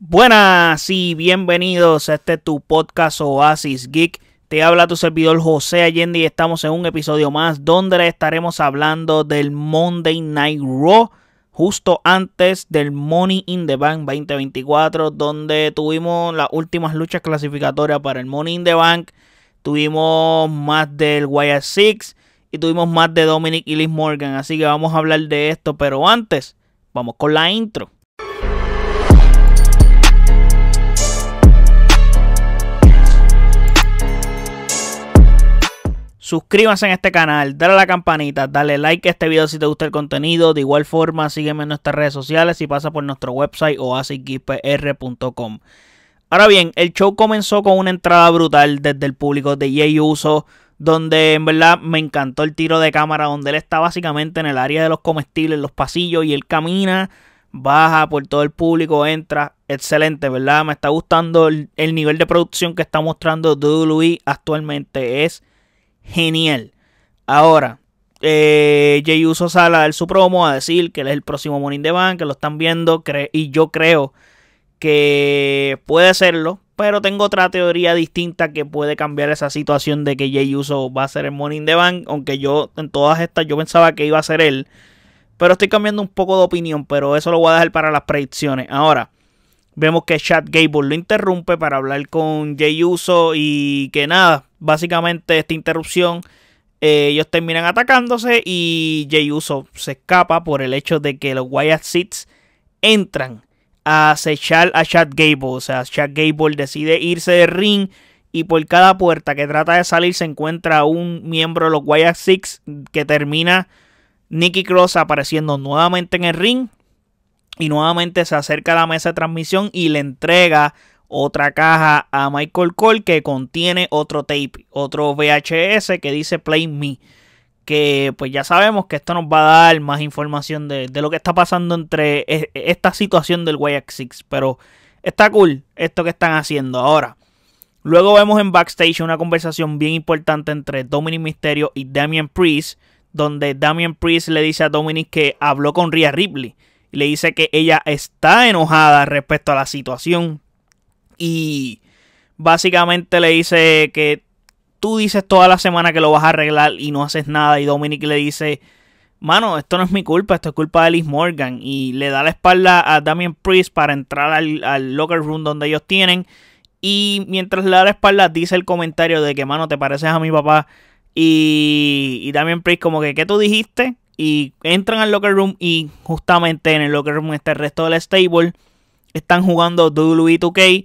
Buenas y bienvenidos a este tu podcast Oasis Geek. Te habla tu servidor José Allende y estamos en un episodio más donde estaremos hablando del Monday Night Raw justo antes del Money in the Bank 2024 donde tuvimos las últimas luchas clasificatorias para el Money in the Bank. Tuvimos más del Wire 6 y tuvimos más de Dominic y Liz Morgan. Así que vamos a hablar de esto, pero antes vamos con la intro. suscríbase en este canal, dale a la campanita, dale like a este video si te gusta el contenido. De igual forma, sígueme en nuestras redes sociales y pasa por nuestro website oasisguispr.com. Ahora bien, el show comenzó con una entrada brutal desde el público de Jay Uso, donde en verdad me encantó el tiro de cámara, donde él está básicamente en el área de los comestibles, los pasillos, y él camina, baja por todo el público, entra. Excelente, ¿verdad? Me está gustando el, nivel de producción que está mostrando Dudu actualmente. Es genial. Ahora, eh, Jay Uso sale a su promo, a decir que él es el próximo Morning de Bank, que lo están viendo, y yo creo que puede serlo, pero tengo otra teoría distinta que puede cambiar esa situación de que Jay Uso va a ser el Morning de Bank, aunque yo en todas estas yo pensaba que iba a ser él, pero estoy cambiando un poco de opinión, pero eso lo voy a dejar para las predicciones. Ahora, Vemos que Chad Gable lo interrumpe para hablar con Jay Uso y que nada, básicamente esta interrupción eh, ellos terminan atacándose y Jay Uso se escapa por el hecho de que los Wyatt Six entran a acechar a Chad Gable. O sea, Chad Gable decide irse del ring y por cada puerta que trata de salir se encuentra un miembro de los Wyatt Six que termina Nicky Cross apareciendo nuevamente en el ring y nuevamente se acerca a la mesa de transmisión y le entrega otra caja a Michael Cole que contiene otro tape, otro VHS que dice Play Me. Que pues ya sabemos que esto nos va a dar más información de, lo que está pasando entre e, esta situación del yx 6. Pero está cool esto que están haciendo ahora. Luego vemos en backstage una conversación bien importante entre Dominic Mysterio y Damian Priest, donde Damian Priest le dice a Dominic que habló con Rhea Ripley le dice que ella está enojada respecto a la situación y básicamente le dice que tú dices toda la semana que lo vas a arreglar y no haces nada y Dominic le dice, mano, esto no es mi culpa, esto es culpa de Liz Morgan y le da la espalda a Damien Priest para entrar al, al locker room donde ellos tienen y mientras le da la espalda dice el comentario de que, mano, te pareces a mi papá y, y Damien Priest como que, ¿qué tú dijiste? y entran al locker room y justamente en el locker room está el resto del stable. Están jugando WWE 2K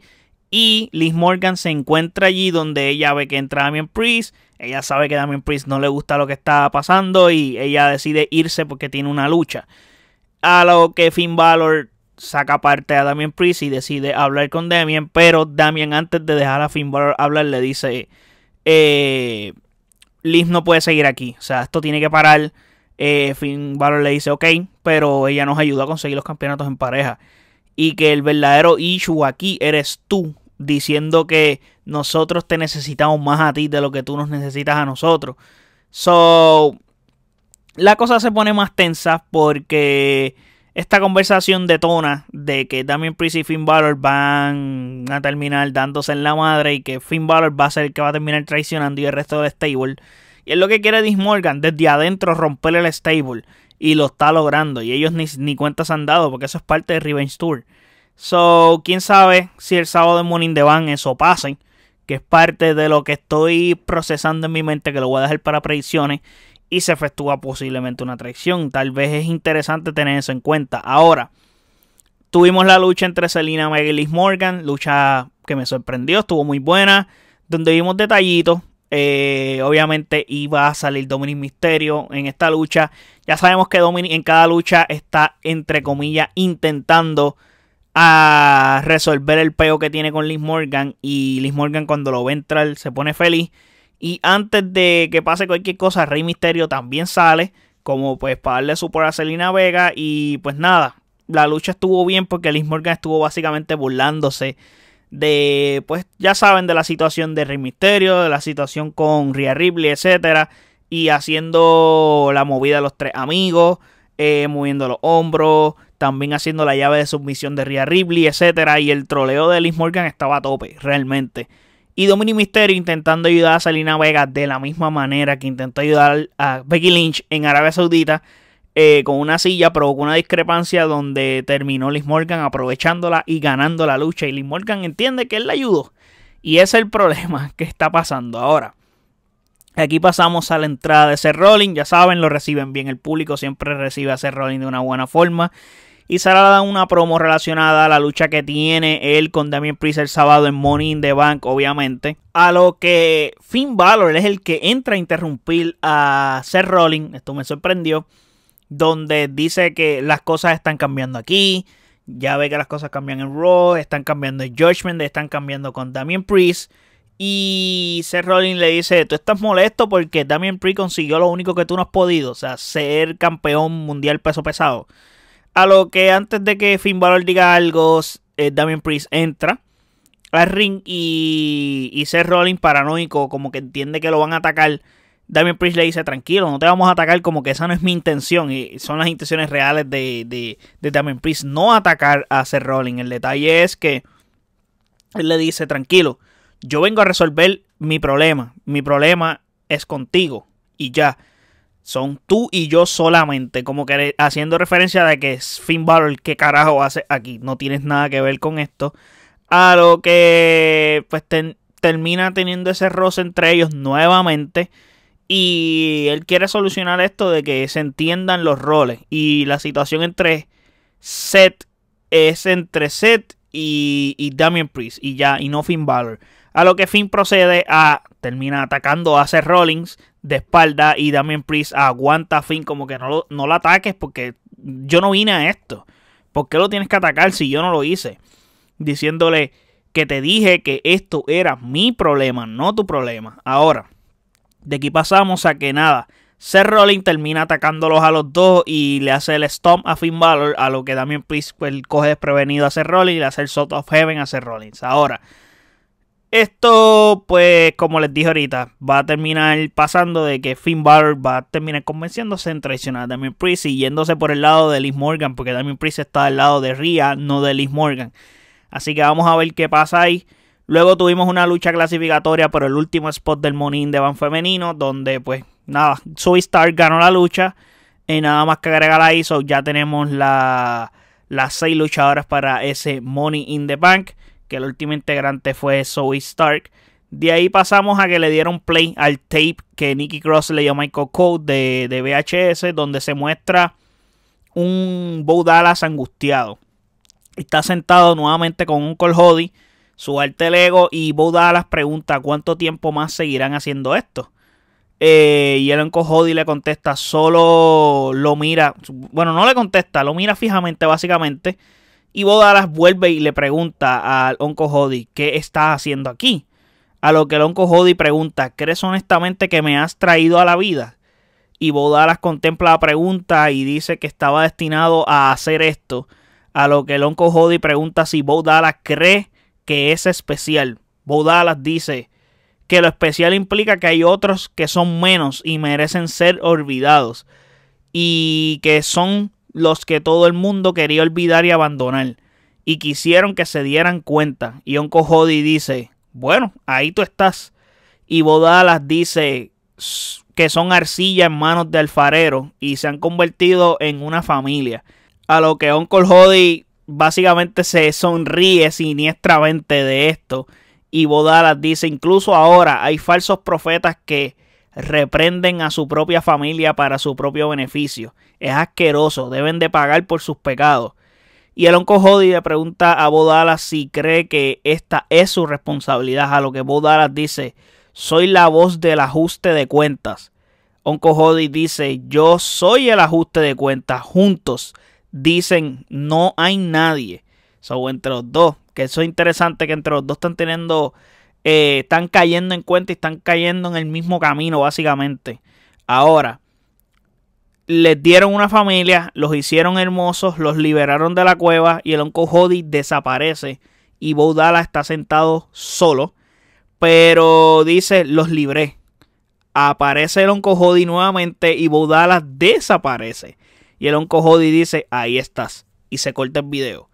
y Liz Morgan se encuentra allí donde ella ve que entra Damien Priest. Ella sabe que Damien Priest no le gusta lo que está pasando y ella decide irse porque tiene una lucha. A lo que Finn Balor saca parte a Damien Priest y decide hablar con Damien, pero Damien antes de dejar a Finn Balor hablar le dice, eh, Liz no puede seguir aquí, o sea, esto tiene que parar eh, Finn Balor le dice ok, pero ella nos ayuda a conseguir los campeonatos en pareja. Y que el verdadero issue aquí eres tú, diciendo que nosotros te necesitamos más a ti de lo que tú nos necesitas a nosotros. So, la cosa se pone más tensa porque esta conversación detona de que Damien Priest y Finn Balor van a terminar dándose en la madre y que Finn Balor va a ser el que va a terminar traicionando y el resto de stable. Y es lo que quiere Dismorgan, Morgan, desde adentro romper el stable. Y lo está logrando. Y ellos ni, ni cuentas han dado, porque eso es parte de Revenge Tour. So, quién sabe si el sábado de Morning the Van eso pase. Que es parte de lo que estoy procesando en mi mente, que lo voy a dejar para predicciones. Y se efectúa posiblemente una traición. Tal vez es interesante tener eso en cuenta. Ahora, tuvimos la lucha entre Selina Meg y Liz Morgan. Lucha que me sorprendió, estuvo muy buena. Donde vimos detallitos eh, obviamente iba a salir Dominic Misterio en esta lucha. Ya sabemos que Dominic en cada lucha está, entre comillas, intentando a ah, resolver el peo que tiene con Liz Morgan. Y Liz Morgan cuando lo ve entrar se pone feliz. Y antes de que pase cualquier cosa, Rey Misterio también sale. Como pues para darle su por a Selena Vega. Y pues nada, la lucha estuvo bien porque Liz Morgan estuvo básicamente burlándose de, pues ya saben, de la situación de Rey Misterio, de la situación con Ria Ripley, etcétera, y haciendo la movida de los tres amigos, eh, moviendo los hombros, también haciendo la llave de submisión de Ria Ripley, etcétera, y el troleo de Liz Morgan estaba a tope, realmente. Y Domini Misterio intentando ayudar a Salina Vega de la misma manera que intentó ayudar a Becky Lynch en Arabia Saudita, eh, con una silla provocó una discrepancia donde terminó Liz Morgan aprovechándola y ganando la lucha. Y Liz Morgan entiende que él la ayudó. Y ese es el problema que está pasando ahora. Aquí pasamos a la entrada de Seth Rollins. Ya saben, lo reciben bien. El público siempre recibe a Seth Rollins de una buena forma. Y Sara da una promo relacionada a la lucha que tiene él con Damien Priest el sábado en Money in the Bank, obviamente. A lo que Finn Balor es el que entra a interrumpir a Seth rolling Esto me sorprendió donde dice que las cosas están cambiando aquí. Ya ve que las cosas cambian en Raw, están cambiando en Judgment, están cambiando con Damien Priest. Y Seth Rollins le dice, tú estás molesto porque Damien Priest consiguió lo único que tú no has podido, o sea, ser campeón mundial peso pesado. A lo que antes de que Finn Balor diga algo, Damian eh, Damien Priest entra al ring y, y Seth Rollins paranoico, como que entiende que lo van a atacar Damien Priest le dice, tranquilo, no te vamos a atacar como que esa no es mi intención. Y son las intenciones reales de, de, Damien Priest no atacar a Seth Rollins. El detalle es que él le dice, tranquilo, yo vengo a resolver mi problema. Mi problema es contigo. Y ya. Son tú y yo solamente. Como que haciendo referencia de que es Finn Balor, ¿qué carajo hace aquí? No tienes nada que ver con esto. A lo que pues termina teniendo ese roce entre ellos nuevamente. Y él quiere solucionar esto de que se entiendan los roles. Y la situación entre Seth es entre Seth y, y Damien Priest. Y ya, y no Finn Balor. A lo que Finn procede a. Termina atacando a Seth Rollins de espalda. Y Damien Priest aguanta a Finn como que no no lo ataques porque yo no vine a esto. ¿Por qué lo tienes que atacar si yo no lo hice? Diciéndole que te dije que esto era mi problema, no tu problema. Ahora, de aquí pasamos a que nada. Seth Rollins termina atacándolos a los dos y le hace el stomp a Finn Balor, a lo que Damien Priest pues, coge desprevenido a Seth Rollins y le hace el Sot of Heaven a Seth Rollins. Ahora, esto, pues, como les dije ahorita, va a terminar pasando de que Finn Balor va a terminar convenciéndose en traicionar a Damien Priest y yéndose por el lado de Liz Morgan, porque Damien Priest está al lado de Rhea, no de Liz Morgan. Así que vamos a ver qué pasa ahí. Luego tuvimos una lucha clasificatoria por el último spot del Money in the Bank Femenino, donde pues nada, Zoe Stark ganó la lucha y eh, nada más que agregar a ISO ya tenemos las seis luchadoras para ese Money in the Bank, que el último integrante fue Zoe Stark. De ahí pasamos a que le dieron play al tape que Nicky Cross le dio a Michael Cole de, VHS, donde se muestra un Bo angustiado. Está sentado nuevamente con un Cole Hody su el ego y Bo Dallas pregunta cuánto tiempo más seguirán haciendo esto. Eh, y el Onco Cojody le contesta, solo lo mira, bueno, no le contesta, lo mira fijamente básicamente. Y Bo Dallas vuelve y le pregunta al Onco Jody, ¿qué estás haciendo aquí? A lo que el Onco pregunta, ¿crees honestamente que me has traído a la vida? Y Bo Dallas contempla la pregunta y dice que estaba destinado a hacer esto. A lo que el Onco pregunta si Bo Dallas cree que es especial. Bo dice que lo especial implica que hay otros que son menos y merecen ser olvidados y que son los que todo el mundo quería olvidar y abandonar y quisieron que se dieran cuenta. Y Uncle Jody dice, bueno, ahí tú estás. Y Bodalas dice que son arcilla en manos de alfarero y se han convertido en una familia. A lo que Uncle Jody básicamente se sonríe siniestramente de esto. Y Bodalas dice, incluso ahora hay falsos profetas que reprenden a su propia familia para su propio beneficio. Es asqueroso, deben de pagar por sus pecados. Y el Onco Jody le pregunta a Bodalas si cree que esta es su responsabilidad, a lo que Bodalas dice, soy la voz del ajuste de cuentas. Onco Jody dice, yo soy el ajuste de cuentas, juntos dicen no hay nadie. So, entre los dos, que eso es interesante que entre los dos están teniendo, eh, están cayendo en cuenta y están cayendo en el mismo camino, básicamente. Ahora, les dieron una familia, los hicieron hermosos, los liberaron de la cueva y el onco Jody desaparece y Boudala está sentado solo, pero dice, los libré. Aparece el onco nuevamente y Boudala desaparece. Y el Onco Jody dice, ahí estás. Y se corta el video.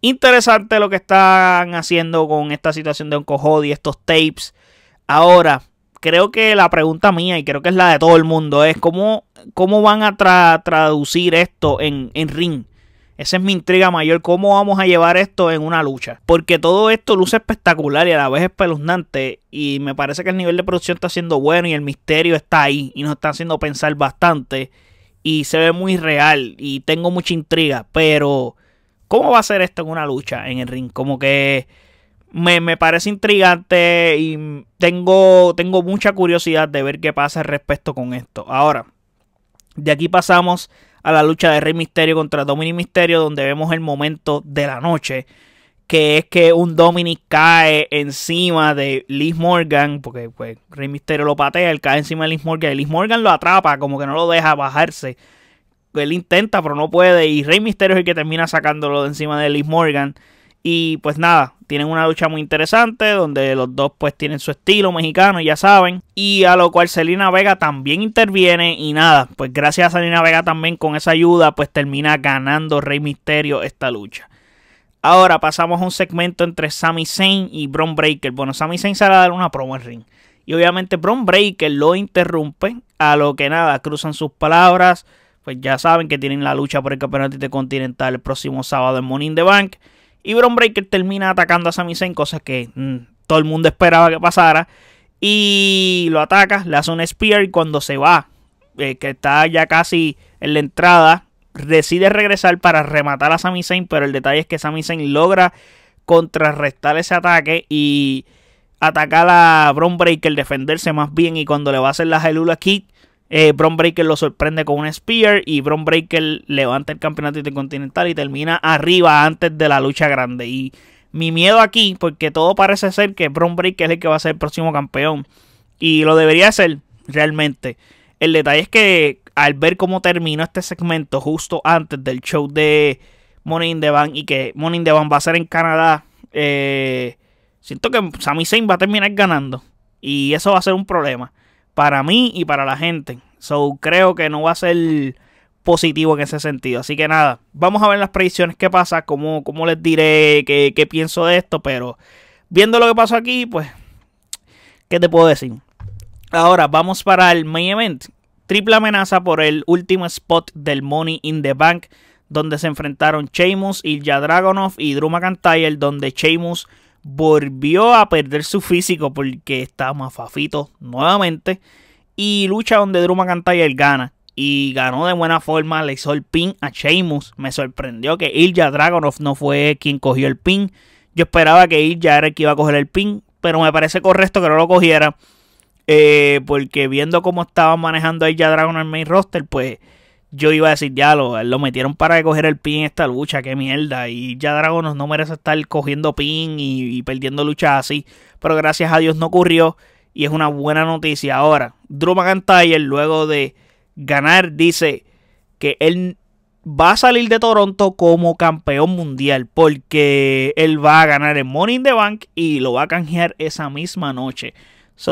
Interesante lo que están haciendo con esta situación de Onco Jody, estos tapes. Ahora, creo que la pregunta mía, y creo que es la de todo el mundo, es cómo, cómo van a traducir esto en, en ring. Esa es mi intriga mayor, cómo vamos a llevar esto en una lucha. Porque todo esto luce espectacular y a la vez espeluznante. Y me parece que el nivel de producción está siendo bueno y el misterio está ahí y nos está haciendo pensar bastante y se ve muy real y tengo mucha intriga, pero ¿cómo va a ser esto en una lucha en el ring? Como que me, me, parece intrigante y tengo, tengo mucha curiosidad de ver qué pasa al respecto con esto. Ahora, de aquí pasamos a la lucha de Rey Misterio contra Dominic Misterio, donde vemos el momento de la noche que es que un Dominic cae encima de Liz Morgan, porque pues Rey Misterio lo patea, él cae encima de Liz Morgan, y Liz Morgan lo atrapa, como que no lo deja bajarse. Él intenta, pero no puede, y Rey Misterio es el que termina sacándolo de encima de Liz Morgan. Y pues nada, tienen una lucha muy interesante donde los dos pues tienen su estilo mexicano, ya saben. Y a lo cual Selena Vega también interviene y nada, pues gracias a Selena Vega también con esa ayuda pues termina ganando Rey Misterio esta lucha. Ahora pasamos a un segmento entre Sami Zayn y Bron Breaker. Bueno, Sami Zayn sale a dar una promo en ring. Y obviamente Bron Breaker lo interrumpe. A lo que nada, cruzan sus palabras. Pues ya saben que tienen la lucha por el campeonato intercontinental el próximo sábado en Money in the Bank. Y Bron Breaker termina atacando a Sami Zayn, cosa que mm, todo el mundo esperaba que pasara. Y lo ataca, le hace un spear y cuando se va, eh, que está ya casi en la entrada decide regresar para rematar a Sami Zayn, pero el detalle es que Sami Zayn logra contrarrestar ese ataque y atacar a Bron Breaker, defenderse más bien y cuando le va a hacer la gelula kick, eh, Bron Breaker lo sorprende con un spear y Bron Breaker levanta el campeonato intercontinental y termina arriba antes de la lucha grande. Y mi miedo aquí, porque todo parece ser que Bron Breaker es el que va a ser el próximo campeón y lo debería ser realmente. El detalle es que al ver cómo terminó este segmento justo antes del show de Morning in y que Money in the Bank va a ser en Canadá, eh, siento que Sami Zayn va a terminar ganando. Y eso va a ser un problema para mí y para la gente. So creo que no va a ser positivo en ese sentido. Así que nada, vamos a ver las predicciones qué pasa, cómo, cómo les diré qué, qué pienso de esto, pero viendo lo que pasó aquí, pues, ¿qué te puedo decir? Ahora vamos para el main event. Triple amenaza por el último spot del Money in the Bank, donde se enfrentaron Sheamus, Ilja Dragonoff y Drew McIntyre, donde Sheamus volvió a perder su físico porque está más fafito nuevamente. Y lucha donde Drew McIntyre gana. Y ganó de buena forma, le hizo el pin a Sheamus. Me sorprendió que Ilja Dragonoff no fue quien cogió el pin. Yo esperaba que Ilja era el que iba a coger el pin, pero me parece correcto que no lo cogiera eh, porque viendo cómo estaba manejando a ya Dragon en el main roster, pues yo iba a decir, ya lo, metieron para coger el pin en esta lucha, qué mierda. Y ya Dragon no merece estar cogiendo pin y, perdiendo luchas así. Pero gracias a Dios no ocurrió y es una buena noticia. Ahora, Drew McIntyre luego de ganar dice que él va a salir de Toronto como campeón mundial porque él va a ganar el Money in the Bank y lo va a canjear esa misma noche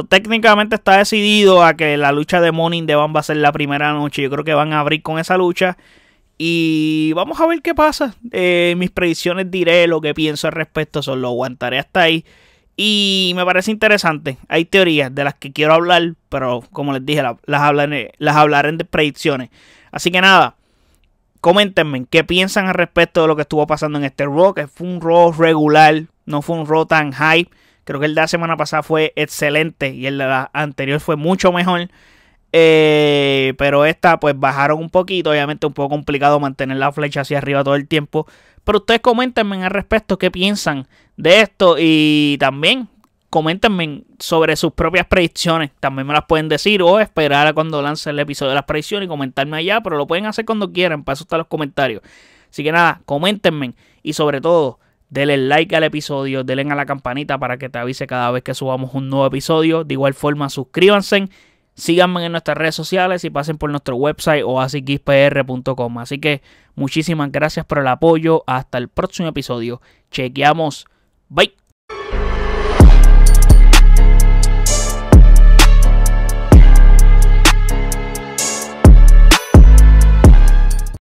técnicamente está decidido a que la lucha de Morning van va a ser la primera noche. Yo creo que van a abrir con esa lucha. Y vamos a ver qué pasa. Eh, mis predicciones diré lo que pienso al respecto. eso lo aguantaré hasta ahí. Y me parece interesante. Hay teorías de las que quiero hablar. Pero como les dije, las hablaré, las hablaré en predicciones. Así que nada. Coméntenme qué piensan al respecto de lo que estuvo pasando en este rock. Fue un rock regular. No fue un rock tan hype Creo que el de la semana pasada fue excelente y el de la anterior fue mucho mejor. Eh, pero esta, pues bajaron un poquito. Obviamente, un poco complicado mantener la flecha hacia arriba todo el tiempo. Pero ustedes coméntenme al respecto qué piensan de esto. Y también comentenme sobre sus propias predicciones. También me las pueden decir o esperar a cuando lance el episodio de las predicciones y comentarme allá. Pero lo pueden hacer cuando quieran. Para eso están los comentarios. Así que nada, coméntenme. Y sobre todo, Denle like al episodio, denle a la campanita para que te avise cada vez que subamos un nuevo episodio. De igual forma, suscríbanse, síganme en nuestras redes sociales y pasen por nuestro website o Así que muchísimas gracias por el apoyo. Hasta el próximo episodio. Chequeamos. Bye.